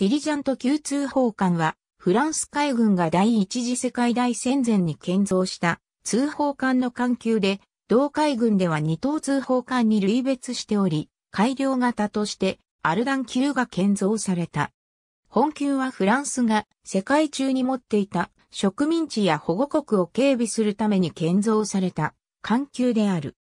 ディリジャント級通報艦は、フランス海軍が第一次世界大戦前に建造した通報艦の艦級で、同海軍では二等通報艦に類別しており、改良型としてアルダン級が建造された。本級はフランスが世界中に持っていた植民地や保護国を警備するために建造された艦級である。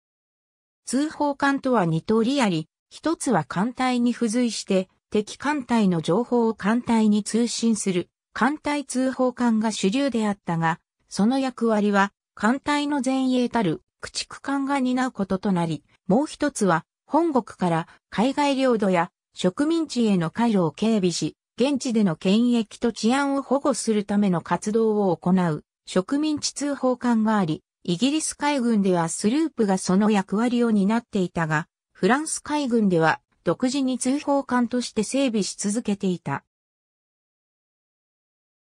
通報艦とは二通りあり、一つは艦隊に付随して敵艦隊の情報を艦隊に通信する艦隊通報艦が主流であったが、その役割は艦隊の前衛たる駆逐艦が担うこととなり、もう一つは本国から海外領土や植民地への回路を警備し、現地での権益と治安を保護するための活動を行う植民地通報艦があり、イギリス海軍ではスループがその役割を担っていたが、フランス海軍では独自に通報艦として整備し続けていた。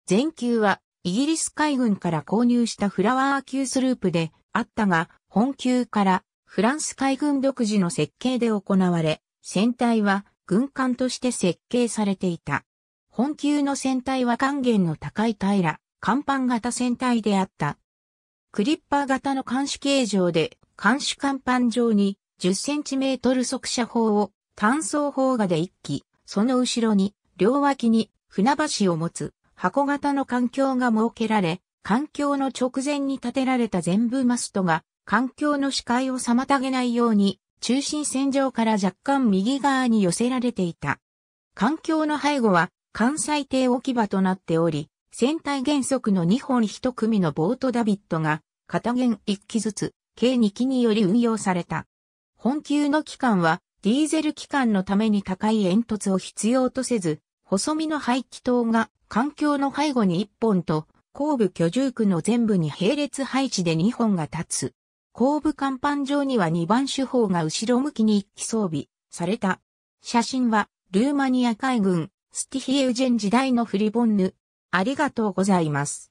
全球はイギリス海軍から購入したフラワー級スループであったが、本級からフランス海軍独自の設計で行われ、船体は軍艦として設計されていた。本級の船体は還元の高い平甲板型船体であった。クリッパー型の監視形状で、監視甲板上に10センチメートル速射砲を単層砲画で一機、その後ろに、両脇に船橋を持つ箱型の環境が設けられ、環境の直前に建てられた全部マストが、環境の視界を妨げないように、中心線上から若干右側に寄せられていた。環境の背後は、関西艇置き場となっており、船体原則の2本1組のボートダビットが、片弦1機ずつ、計2機により運用された。本級の期間は、ディーゼル機関のために高い煙突を必要とせず、細身の排気筒が環境の背後に1本と、後部居住区の全部に並列配置で2本が立つ。後部甲板上には2番手法が後ろ向きに一機装備された。写真は、ルーマニア海軍、スティヒエウジェン時代のフリボンヌ。ありがとうございます。